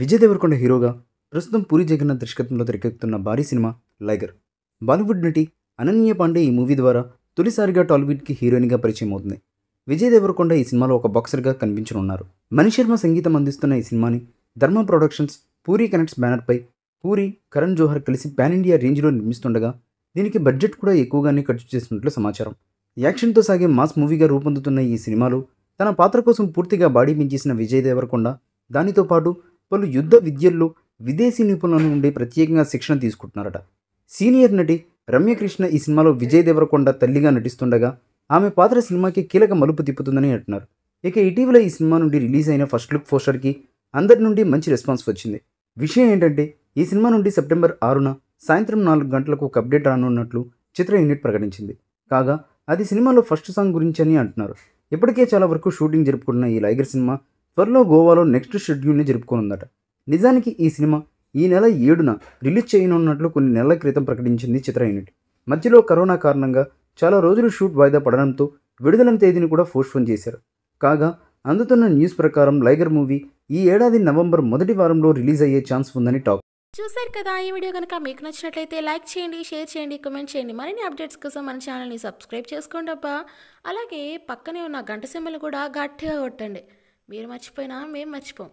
విజయ్ దేవరకొండ హీరోగా ప్రస్తుతం పూరి జగన్నాథ్ దర్శకత్వంలో తెరకెక్కుతున్న భారీ సినిమా లైగర్ బాలీవుడ్ నటి అనన్య పాండే ఈ మూవీ ద్వారా తొలిసారిగా టాలీవుడ్కి హీరోయిన్గా పరిచయం అవుతుంది విజయ్ దేవరకొండ ఈ సినిమాలో ఒక బాక్సర్గా కనిపించనున్నారు మణిశర్మ శర్మ సంగీతం అందిస్తున్న ఈ సినిమాని ధర్మ ప్రొడక్షన్స్ పూరి కనెక్ట్స్ బ్యానర్పై పూరి కరణ్ జోహర్ కలిసి పాన్ ఇండియా రేంజ్లో నిర్మిస్తుండగా దీనికి బడ్జెట్ కూడా ఎక్కువగానే ఖర్చు చేస్తున్నట్లు సమాచారం యాక్షన్తో సాగే మాస్ మూవీగా రూపొందుతున్న ఈ సినిమాలో తన పాత్ర కోసం పూర్తిగా బాడీ పెంచేసిన విజయ్ దేవరకొండ దానితో పాటు పలు యుద్ధ విద్యల్లో విదేశీ నిపుణుల నుండి ప్రత్యేకంగా శిక్షణ తీసుకుంటున్నారట సీనియర్ నటి రమ్యకృష్ణ ఈ సినిమాలో విజయ్ దేవరకొండ తల్లిగా నటిస్తుండగా ఆమె పాత్ర సినిమాకి కీలక మలుపు తిప్పుతుందని అంటున్నారు ఇక ఇటీవల ఈ సినిమా నుండి రిలీజ్ అయిన ఫస్ట్ లుక్ పోస్టర్కి అందరి నుండి మంచి రెస్పాన్స్ వచ్చింది విషయం ఏంటంటే ఈ సినిమా నుండి సెప్టెంబర్ ఆరున సాయంత్రం నాలుగు గంటలకు ఒక అప్డేట్ రానున్నట్లు చిత్ర యూనిట్ ప్రకటించింది కాగా అది సినిమాలో ఫస్ట్ సాంగ్ గురించి అని అంటున్నారు ఇప్పటికే చాలా వరకు షూటింగ్ జరుపుకున్న ఈ లైగర్ సినిమా త్వరలో గోవాలో నెక్స్ట్ షెడ్యూల్ని జరుపుకోనుందట నిజానికి ఈ సినిమా ఈ నెల ఏడున రిలీజ్ చేయనున్నట్లు కొన్ని నెలల క్రితం ప్రకటించింది చిత్ర యూనిట్ మధ్యలో కరోనా కారణంగా చాలా రోజులు షూట్ వాయిదా పడడంతో విడుదల తేదీని కూడా పోస్ట్పోన్ చేశారు కాగా అందుతున్న న్యూస్ ప్రకారం లైగర్ మూవీ ఈ ఏడాది నవంబర్ మొదటి వారంలో రిలీజ్ అయ్యే ఛాన్స్ ఉందని టాక్ చూసారు కదా ఈ వీడియో కనుక మీకు నచ్చినట్లయితే లైక్ చేయండి షేర్ చేయండి కమెంట్ చేయండి మరిన్ని అప్డేట్స్ కోసం మన ఛానల్ని సబ్స్క్రైబ్ చేసుకోండి అబ్బా అలాగే పక్కనే ఉన్న గంట సింబల్ కూడా గట్టిగా కొట్టండి మీరు మర్చిపోయినా మేము మర్చిపోం